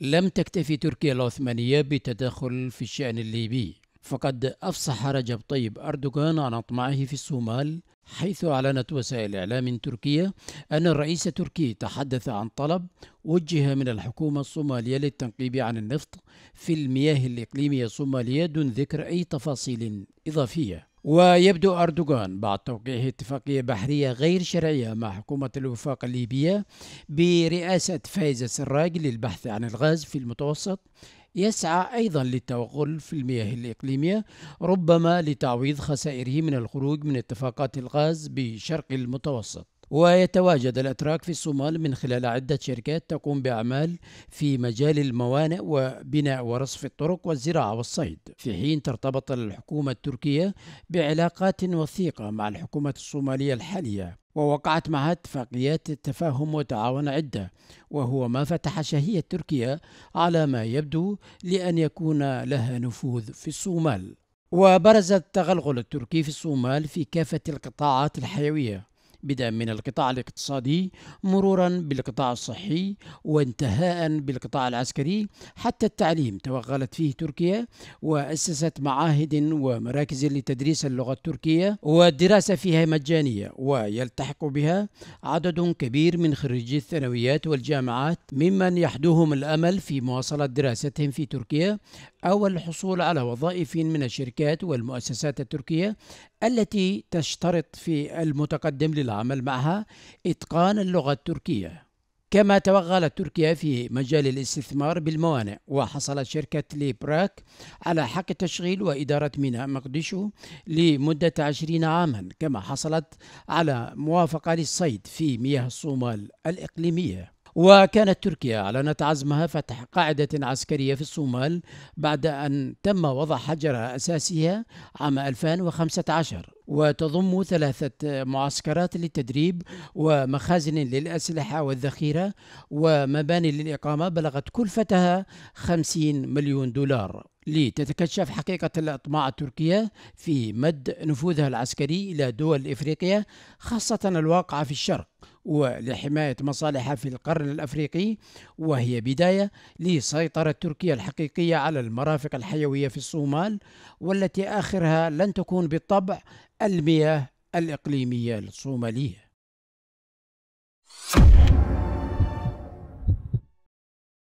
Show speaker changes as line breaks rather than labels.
لم تكتفي تركيا العثمانية بالتدخل في الشأن الليبي فقد أفصح رجب طيب أردوغان عن أطماعه في الصومال حيث أعلنت وسائل إعلام تركية أن الرئيس التركي تحدث عن طلب وجه من الحكومة الصومالية للتنقيب عن النفط في المياه الإقليمية الصومالية دون ذكر أي تفاصيل إضافية ويبدو أردوغان بعد توقيع اتفاقية بحرية غير شرعية مع حكومة الوفاق الليبية برئاسة فايز السراج للبحث عن الغاز في المتوسط يسعى أيضا للتوغل في المياه الإقليمية ربما لتعويض خسائره من الخروج من اتفاقات الغاز بشرق المتوسط ويتواجد الأتراك في الصومال من خلال عدة شركات تقوم بأعمال في مجال الموانئ وبناء ورصف الطرق والزراعة والصيد في حين ترتبط الحكومة التركية بعلاقات وثيقة مع الحكومة الصومالية الحالية ووقعت معها اتفاقيات تفاهم وتعاون عدة وهو ما فتح شهية تركيا على ما يبدو لأن يكون لها نفوذ في الصومال وبرز التغلغل التركي في الصومال في كافة القطاعات الحيوية بدءا من القطاع الاقتصادي مرورا بالقطاع الصحي وانتهاء بالقطاع العسكري حتى التعليم توغلت فيه تركيا وأسست معاهد ومراكز لتدريس اللغة التركية والدراسة فيها مجانية ويلتحق بها عدد كبير من خريجي الثانويات والجامعات ممن يحدوهم الأمل في مواصلة دراستهم في تركيا أو الحصول على وظائف من الشركات والمؤسسات التركية التي تشترط في المتقدم للعمل معها إتقان اللغة التركية كما توغلت تركيا في مجال الاستثمار بالموانئ وحصلت شركة ليبراك على حق تشغيل وإدارة ميناء مقدشو لمدة عشرين عاما كما حصلت على موافقة للصيد في مياه الصومال الإقليمية وكانت تركيا أعلنت عزمها فتح قاعدة عسكرية في الصومال بعد أن تم وضع حجر أساسها عام 2015 وتضم ثلاثة معسكرات للتدريب ومخازن للأسلحة والذخيرة ومباني للإقامة بلغت كلفتها 50 مليون دولار لتتكشف حقيقة الأطماع التركية في مد نفوذها العسكري إلى دول إفريقيا خاصة الواقعة في الشرق ولحماية مصالحها في القرن الأفريقي وهي بداية لسيطرة تركيا الحقيقية على المرافق الحيوية في الصومال والتي آخرها لن تكون بالطبع المياه الإقليمية الصومالية